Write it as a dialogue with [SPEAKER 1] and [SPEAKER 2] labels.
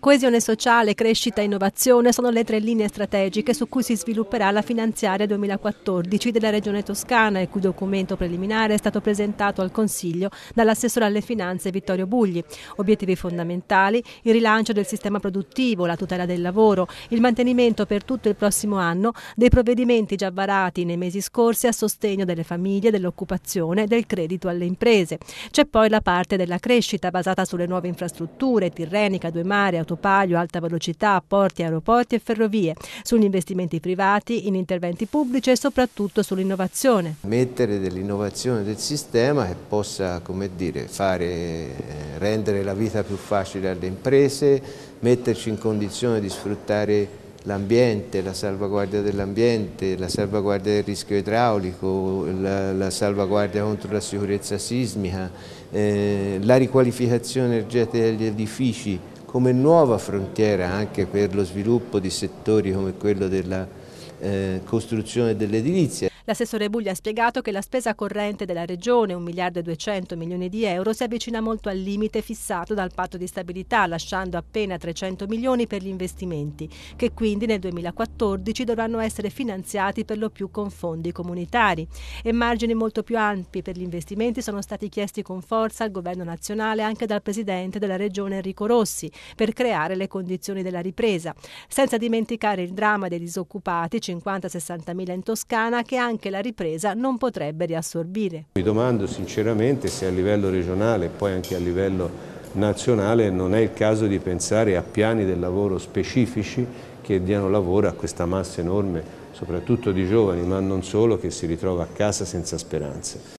[SPEAKER 1] Coesione sociale, crescita e innovazione sono le tre linee strategiche su cui si svilupperà la finanziaria 2014 della Regione Toscana, il cui documento preliminare è stato presentato al Consiglio dall'assessore alle finanze Vittorio Bugli. Obiettivi fondamentali, il rilancio del sistema produttivo, la tutela del lavoro, il mantenimento per tutto il prossimo anno dei provvedimenti già varati nei mesi scorsi a sostegno delle famiglie, dell'occupazione e del credito alle imprese. C'è poi la parte della crescita basata sulle nuove infrastrutture, Tirrenica, Due Mare, palio, alta velocità, porti, aeroporti e ferrovie, sugli investimenti privati, in interventi pubblici e soprattutto sull'innovazione.
[SPEAKER 2] Mettere dell'innovazione del sistema che possa come dire, fare, eh, rendere la vita più facile alle imprese, metterci in condizione di sfruttare l'ambiente, la salvaguardia dell'ambiente, la salvaguardia del rischio idraulico, la, la salvaguardia contro la sicurezza sismica, eh, la riqualificazione energetica degli edifici, come nuova frontiera anche per lo sviluppo di settori come quello della eh, costruzione dell'edilizia
[SPEAKER 1] L'assessore Buglia ha spiegato che la spesa corrente della Regione, 1 miliardo e 200 milioni di euro, si avvicina molto al limite fissato dal patto di stabilità, lasciando appena 300 milioni per gli investimenti, che quindi nel 2014 dovranno essere finanziati per lo più con fondi comunitari. E margini molto più ampi per gli investimenti sono stati chiesti con forza al governo nazionale anche dal presidente della Regione Enrico Rossi per creare le condizioni della ripresa, senza dimenticare il dramma dei disoccupati, 50-60 mila in Toscana, che anche anche la ripresa non potrebbe riassorbire.
[SPEAKER 3] Mi domando sinceramente se a livello regionale e poi anche a livello nazionale non è il caso di pensare a piani del lavoro specifici che diano lavoro a questa massa enorme, soprattutto di giovani, ma non solo, che si ritrova a casa senza speranze.